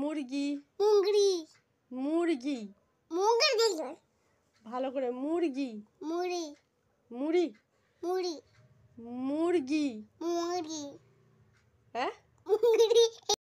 মুরগি মুরগি মুরগি মুরগি ভালো করে মুরগি মুড়ি মুড়ি মুড়ি মুরগি মুরগি